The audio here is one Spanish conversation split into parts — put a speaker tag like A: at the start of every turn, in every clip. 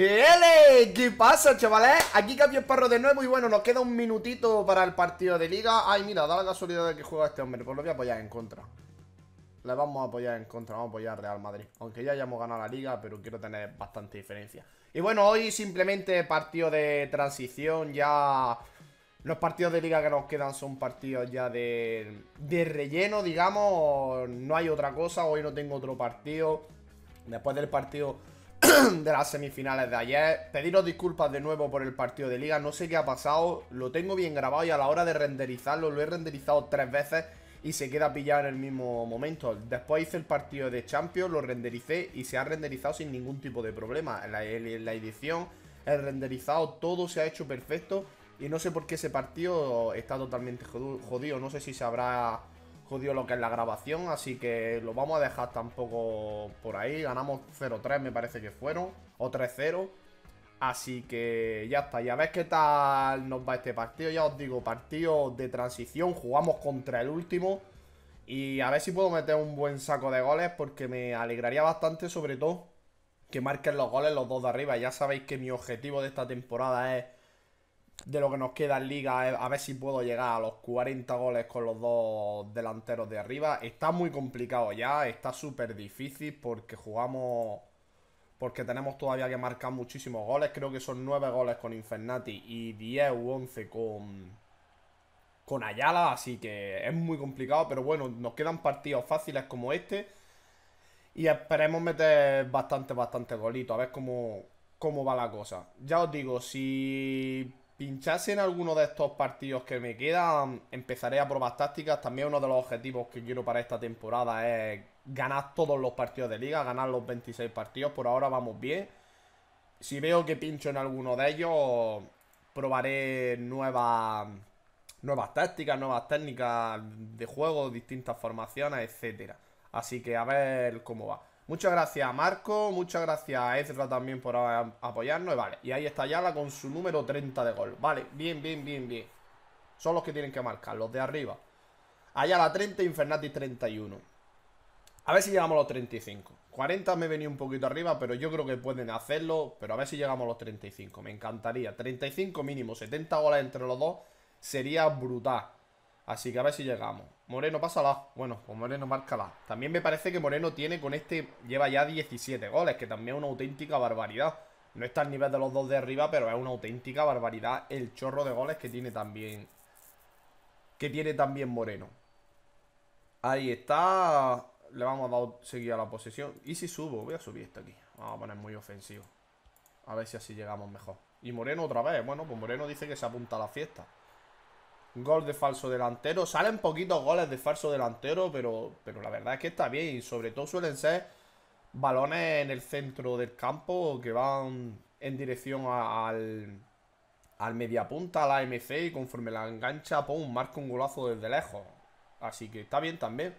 A: ¡Ele! ¿Qué pasa, chavales? Aquí cambio el Parro de nuevo y bueno, nos queda un minutito para el partido de liga Ay, mira, da la casualidad de que juega este hombre Pues lo voy a apoyar en contra Le vamos a apoyar en contra, vamos a apoyar Real Madrid Aunque ya hayamos ganado la liga, pero quiero tener bastante diferencia Y bueno, hoy simplemente partido de transición Ya... Los partidos de liga que nos quedan son partidos ya de, de relleno, digamos No hay otra cosa, hoy no tengo otro partido Después del partido de las semifinales de ayer. Pediros disculpas de nuevo por el partido de liga. No sé qué ha pasado. Lo tengo bien grabado y a la hora de renderizarlo lo he renderizado tres veces y se queda pillado en el mismo momento. Después hice el partido de Champions, lo rendericé y se ha renderizado sin ningún tipo de problema. la, la edición, el renderizado, todo se ha hecho perfecto. Y no sé por qué ese partido está totalmente jodido. No sé si se habrá jodido lo que es la grabación, así que lo vamos a dejar tampoco por ahí. Ganamos 0-3 me parece que fueron, o 3-0. Así que ya está, ya ves qué tal nos va este partido. Ya os digo, partido de transición, jugamos contra el último. Y a ver si puedo meter un buen saco de goles porque me alegraría bastante, sobre todo, que marquen los goles los dos de arriba. Ya sabéis que mi objetivo de esta temporada es de lo que nos queda en liga, eh, a ver si puedo llegar a los 40 goles con los dos delanteros de arriba. Está muy complicado ya, está súper difícil porque jugamos... Porque tenemos todavía que marcar muchísimos goles. Creo que son 9 goles con Infernati y 10 u 11 con, con Ayala. Así que es muy complicado. Pero bueno, nos quedan partidos fáciles como este. Y esperemos meter bastante, bastante golito. A ver cómo, cómo va la cosa. Ya os digo, si Pincharse en alguno de estos partidos que me quedan, empezaré a probar tácticas. También uno de los objetivos que quiero para esta temporada es ganar todos los partidos de liga, ganar los 26 partidos. Por ahora vamos bien. Si veo que pincho en alguno de ellos, probaré nuevas, nuevas tácticas, nuevas técnicas de juego, distintas formaciones, etc. Así que a ver cómo va. Muchas gracias a Marco, muchas gracias a Ezra también por apoyarnos. Vale, y ahí está Yala con su número 30 de gol. Vale, bien, bien, bien, bien. Son los que tienen que marcar, los de arriba. Allá la 30, Infernati 31. A ver si llegamos a los 35. 40 me venía un poquito arriba, pero yo creo que pueden hacerlo. Pero a ver si llegamos a los 35. Me encantaría. 35 mínimo, 70 goles entre los dos. Sería brutal. Así que a ver si llegamos. Moreno, pásala. Bueno, pues Moreno, marca la. También me parece que Moreno tiene con este... Lleva ya 17 goles, que también es una auténtica barbaridad. No está al nivel de los dos de arriba, pero es una auténtica barbaridad el chorro de goles que tiene también... Que tiene también Moreno. Ahí está. Le vamos a dar seguir a la posesión. Y si subo, voy a subir esto aquí. Vamos a poner muy ofensivo. A ver si así llegamos mejor. Y Moreno otra vez. Bueno, pues Moreno dice que se apunta a la fiesta gol de falso delantero. Salen poquitos goles de falso delantero, pero, pero la verdad es que está bien. Y sobre todo suelen ser balones en el centro del campo que van en dirección al, al mediapunta, a la AMC. Y conforme la engancha, pum, marca un golazo desde lejos. Así que está bien también.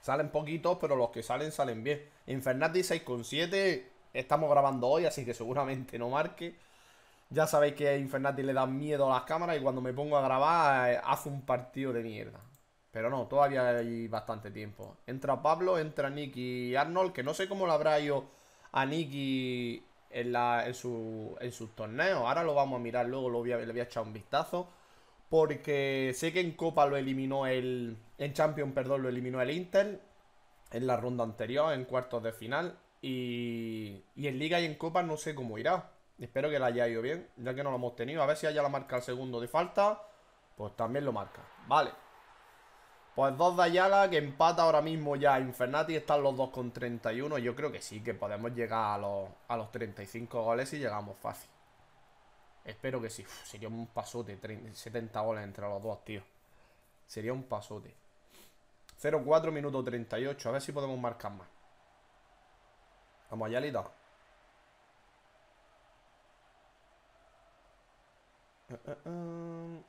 A: Salen poquitos, pero los que salen, salen bien. Infernati 6,7. Estamos grabando hoy, así que seguramente no marque. Ya sabéis que a Infernati le da miedo a las cámaras y cuando me pongo a grabar eh, hace un partido de mierda. Pero no, todavía hay bastante tiempo. Entra Pablo, entra Nicky y Arnold, que no sé cómo lo habrá ido a Nicky en, en, su, en sus torneos. Ahora lo vamos a mirar, luego lo le voy a echar un vistazo. Porque sé que en Copa lo eliminó el. En Champions, perdón, lo eliminó el Inter. En la ronda anterior, en cuartos de final. Y, y en Liga y en Copa no sé cómo irá. Espero que la haya ido bien, ya que no lo hemos tenido. A ver si haya la marca el segundo de falta. Pues también lo marca. Vale. Pues dos de Ayala que empata ahora mismo ya Infernati. Están los dos con 31. Yo creo que sí, que podemos llegar a los, 35 goles y llegamos fácil. Espero que sí. sería un pasote. 70 goles entre los dos, tío. Sería un pasote. 0-4, minuto 38. A ver si podemos marcar más. Vamos allá, dos Eh, eh, eh.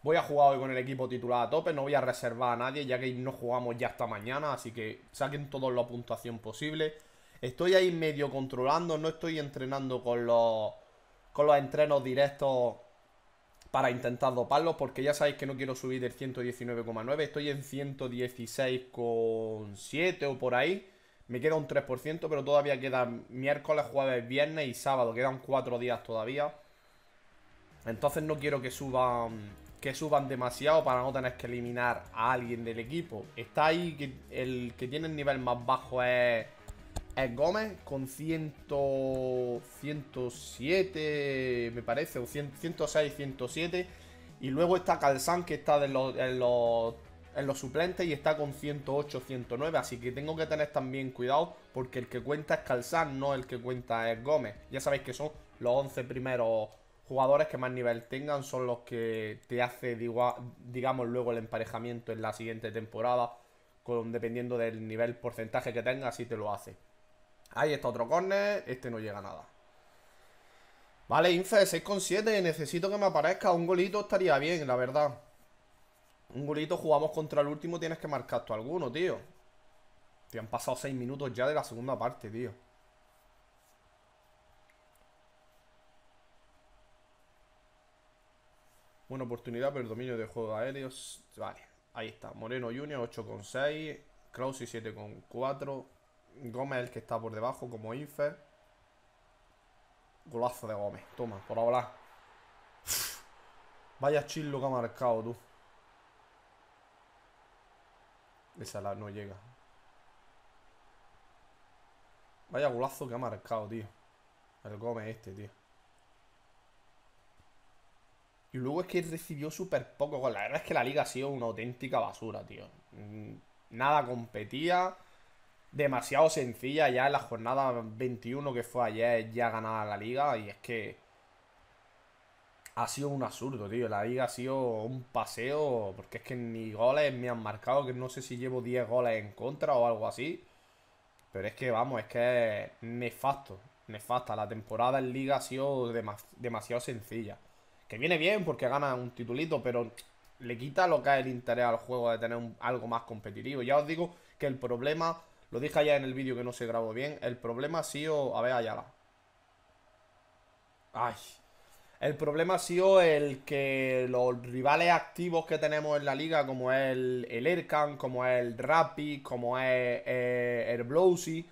A: Voy a jugar hoy con el equipo titular a tope, no voy a reservar a nadie, ya que no jugamos ya hasta mañana, así que saquen todos la puntuación posible. Estoy ahí medio controlando, no estoy entrenando con los, con los entrenos directos para intentar doparlos, porque ya sabéis que no quiero subir del 119,9, estoy en 116,7 o por ahí. Me queda un 3%, pero todavía queda miércoles, jueves, viernes y sábado. Quedan cuatro días todavía. Entonces no quiero que suban que suban demasiado para no tener que eliminar a alguien del equipo. Está ahí que el que tiene el nivel más bajo es, es Gómez con 107, me parece, o 106, 107. Y luego está Calzán que está de en los en los suplentes y está con 108, 109. Así que tengo que tener también cuidado porque el que cuenta es Calzán, no el que cuenta es Gómez. Ya sabéis que son los 11 primeros jugadores que más nivel tengan, son los que te hace, digamos, luego el emparejamiento en la siguiente temporada. Con, dependiendo del nivel porcentaje que tenga, así te lo hace. Ahí está otro corner, este no llega a nada. Vale, Infe, 6,7, necesito que me aparezca, un golito estaría bien, la verdad. Un golito jugamos contra el último, tienes que marcar tú alguno, tío. Te han pasado 6 minutos ya de la segunda parte, tío. Buena oportunidad pero el dominio de juego a aéreos. Vale, ahí está. Moreno Junior 8,6. con 7,4. Gómez el que está por debajo como Infer. Golazo de Gómez. Toma, por ahora Vaya chis que ha marcado, tú. Esa no llega. Vaya golazo que ha marcado, tío. El Gómez este, tío. Y luego es que recibió súper poco La verdad es que la liga ha sido una auténtica basura, tío. Mm, nada competía. Demasiado sencilla ya en la jornada 21 que fue ayer, ya ganada la liga. Y es que ha sido un absurdo, tío. La liga ha sido un paseo, porque es que ni goles me han marcado, que no sé si llevo 10 goles en contra o algo así. Pero es que, vamos, es que es nefasto, nefasta. La temporada en liga ha sido demasiado sencilla. Que viene bien porque gana un titulito, pero le quita lo que es el interés al juego de tener algo más competitivo. Ya os digo que el problema, lo dije allá en el vídeo que no se grabó bien, el problema ha sido, a ver, Ayala. Ay, el problema ha sido el que los rivales activos que tenemos en la liga, como es el, el Erkan, como es el Rappi, como es eh, el Blowsy,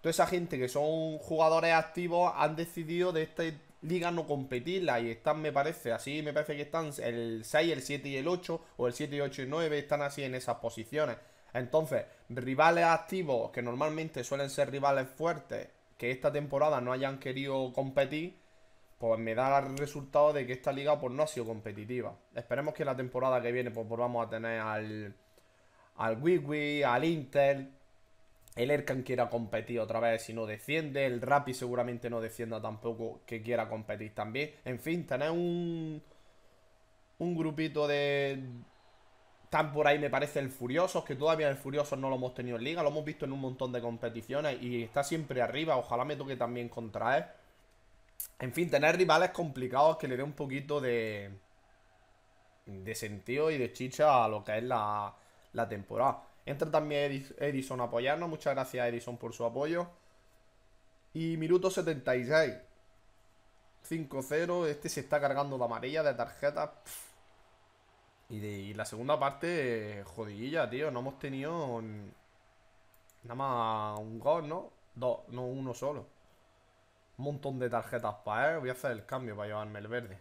A: toda esa gente que son jugadores activos han decidido de esta liga no competirla y están, me parece, así me parece que están el 6, el 7 y el 8, o el 7, 8 y 9, están así en esas posiciones. Entonces, rivales activos que normalmente suelen ser rivales fuertes, que esta temporada no hayan querido competir pues me da el resultado de que esta liga pues no ha sido competitiva. Esperemos que la temporada que viene pues volvamos a tener al, al Wiwi, al Intel, el Erkan quiera competir otra vez si no defiende el Rapi seguramente no defienda tampoco que quiera competir también. En fin, tener un, un grupito de... Tan por ahí me parece el Furiosos, que todavía el Furiosos no lo hemos tenido en liga, lo hemos visto en un montón de competiciones y está siempre arriba, ojalá me toque también contra él. En fin, tener rivales complicados que le dé un poquito de, de sentido y de chicha a lo que es la, temporada. Entra también Edison a apoyarnos. Muchas gracias Edison por su apoyo. Y minuto 76. 5-0. Este se está cargando de amarilla, de tarjetas. Y, y la segunda parte, jodidilla, tío. No hemos tenido nada más un gol, ¿no? Dos, no uno solo montón de tarjetas para él. Voy a hacer el cambio para llevarme el verde.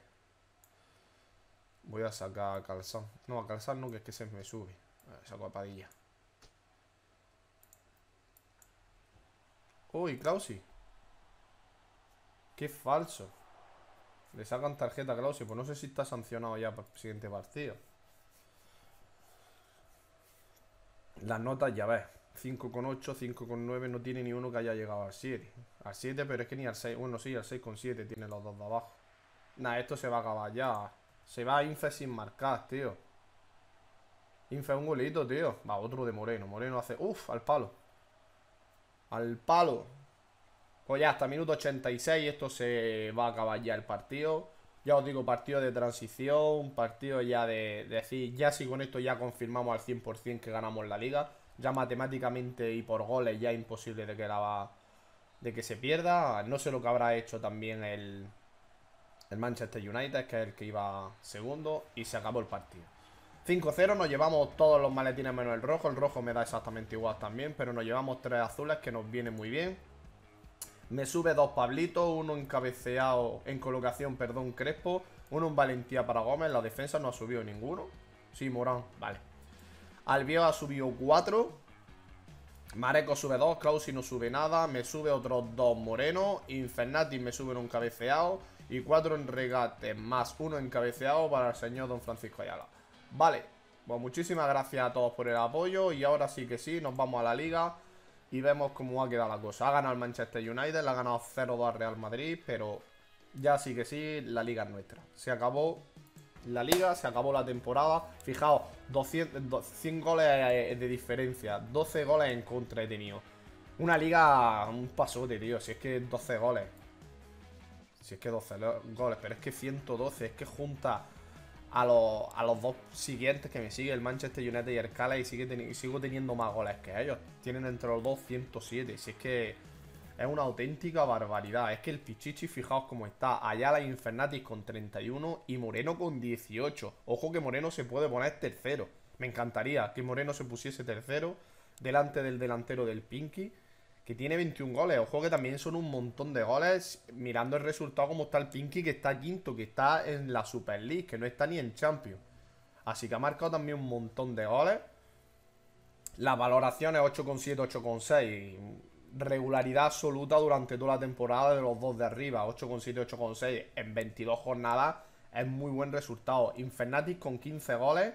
A: Voy a sacar a Calzán. No, a Calzán no, que es que se me sube. saco a Padilla. Uy, Qué falso. Le sacan tarjeta a Klausi. Pues no sé si está sancionado ya para el siguiente partido. Las notas ya ves. 5,8, 5,9, no tiene ni uno que haya llegado al 7. Al 7, pero es que ni al 6. Bueno, sí, al 6,7 tiene los dos de abajo. nada esto se va a acabar ya. Se va a Infe sin marcar, tío. Infe un golito, tío. Va, otro de Moreno. Moreno hace... Uf, al palo. Al palo. Pues ya, hasta minuto 86 esto se va a acabar ya el partido. Ya os digo, partido de transición, partido ya de, de decir, ya si con esto ya confirmamos al 100% que ganamos la liga ya matemáticamente y por goles ya imposible de que la de que se pierda. No sé lo que habrá hecho también el, el Manchester United, que es el que iba segundo, y se acabó el partido. 5-0, nos llevamos todos los maletines menos el rojo. El rojo me da exactamente igual también, pero nos llevamos tres azules que nos viene muy bien. Me sube dos Pablitos, uno encabeceado en colocación, perdón, Crespo, uno en valentía para Gómez. La defensa no ha subido ninguno. Sí, Morán, vale. Alvieva ha subido 4. Mareco sube 2. Klausi no sube nada. Me sube otros 2 Moreno. Infernati me sube en un cabeceado. Y 4 en regate. Más uno en cabeceado para el señor Don Francisco Ayala. Vale. Pues muchísimas gracias a todos por el apoyo. Y ahora sí que sí, nos vamos a la liga. Y vemos cómo ha quedado la cosa. Ha ganado el Manchester United, le ha ganado 0-2 al Real Madrid. Pero ya sí que sí, la liga es nuestra. Se acabó la liga, se acabó la temporada. Fijaos, 100 goles eh, de diferencia, 12 goles en contra he tenido. Una liga, un pasote, tío, si es que 12 goles. Si es que 12 goles, pero es que 112, es que junta a los, dos siguientes que me sigue, el Manchester United y el Cala, y, sigue y sigo teniendo más goles que ellos. Tienen entre los dos 107, si es que es una auténtica barbaridad. Es que el Pichichi, fijaos cómo está. Allá la Infernatis con 31 y Moreno con 18. Ojo que Moreno se puede poner tercero. Me encantaría que Moreno se pusiese tercero delante del delantero del Pinky, que tiene 21 goles. Ojo que también son un montón de goles. Mirando el resultado como está el Pinky, que está quinto, que está en la Super League, que no está ni en Champions. Así que ha marcado también un montón de goles. Las valoraciones 8,7, 8,6 regularidad absoluta durante toda la temporada de los dos de arriba, 8,7, 8,6 en 22 jornadas, es muy buen resultado. Infernatis con 15 goles,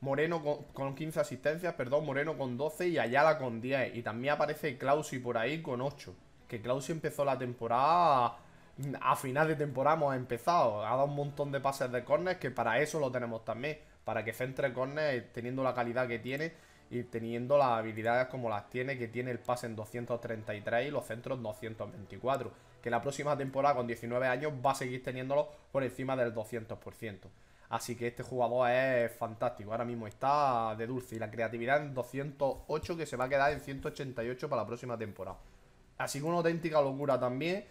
A: Moreno con, 15 asistencias, perdón, Moreno con 12 y Ayala con 10. Y también aparece clausi por ahí con 8, que clausi empezó la temporada... A final de temporada hemos empezado. Ha dado un montón de pases de córner que para eso lo tenemos también. Para que centre córner teniendo la calidad que tiene y teniendo las habilidades como las tiene, que tiene el pase en 233 y los centros 224, que la próxima temporada con 19 años va a seguir teniéndolo por encima del 200%. Así que este jugador es fantástico, ahora mismo está de dulce y la creatividad en 208 que se va a quedar en 188 para la próxima temporada. Así que una auténtica locura también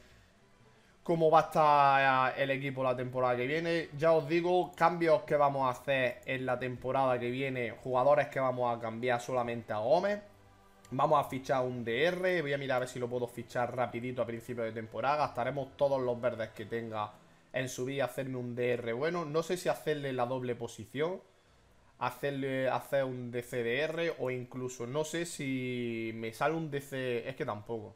A: cómo va a estar eh, el equipo la temporada que viene. Ya os digo, cambios que vamos a hacer en la temporada que viene, jugadores que vamos a cambiar solamente a Gómez. Vamos a fichar un DR, voy a mirar a ver si lo puedo fichar rapidito a principio de temporada. Gastaremos todos los verdes que tenga en su vida hacerme un DR bueno. No sé si hacerle la doble posición, hacerle hacer un DCDR o incluso no sé si me sale un DC... Es que tampoco.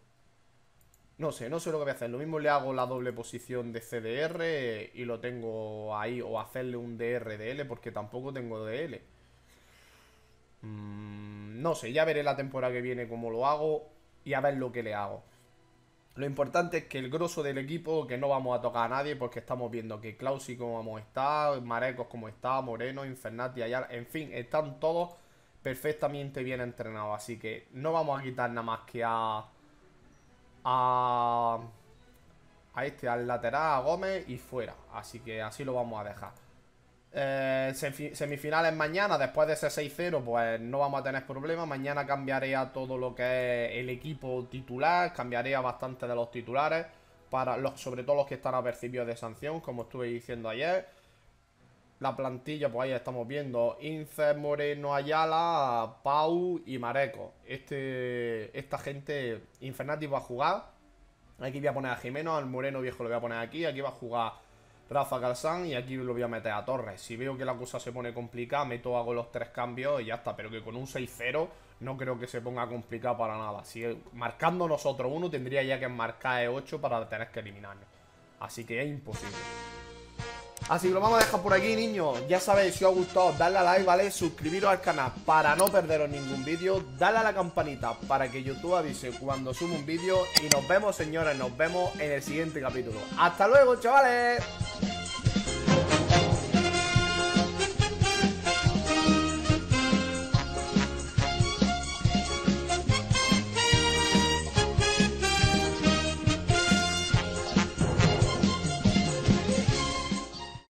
A: No sé, no sé lo que voy a hacer. Lo mismo le hago la doble posición de CDR y lo tengo ahí. O hacerle un DR de porque tampoco tengo DL. Mm, no sé, ya veré la temporada que viene cómo lo hago y a ver lo que le hago. Lo importante es que el grosso del equipo, que no vamos a tocar a nadie, porque estamos viendo que Klausi cómo vamos estar, Marecos cómo está, Moreno, Infernati, Ayala, en fin, están todos perfectamente bien entrenados. Así que no vamos a quitar nada más que a a, este, al lateral, a Gómez y fuera. Así que así lo vamos a dejar. Eh, semifinales mañana, después de ese 6-0, pues no vamos a tener problemas. Mañana cambiaré a todo lo que es el equipo titular, cambiaré bastante de los titulares, para los, sobre todo los que están a apercibidos de sanción, como estuve diciendo ayer la plantilla, pues ahí estamos viendo Ince, Moreno, Ayala, Pau y Mareco. Este, esta gente, Infernati va a jugar. Aquí voy a poner a Jimeno, al Moreno viejo lo voy a poner aquí. Aquí va a jugar Rafa Calzán y aquí lo voy a meter a Torres. Si veo que la cosa se pone complicada, meto, hago los tres cambios y ya está. Pero que con un 6-0 no creo que se ponga complicado para nada. Si eh, marcando nosotros uno, tendría ya que marcar E8 para tener que eliminarme Así que es imposible. Así que lo vamos a dejar por aquí, niños. Ya sabéis, si os ha gustado, darle a like, ¿vale? Suscribiros al canal para no perderos ningún vídeo. Darle a la campanita para que YouTube avise cuando suba un vídeo. Y nos vemos, señores, nos vemos en el siguiente capítulo. ¡Hasta luego, chavales!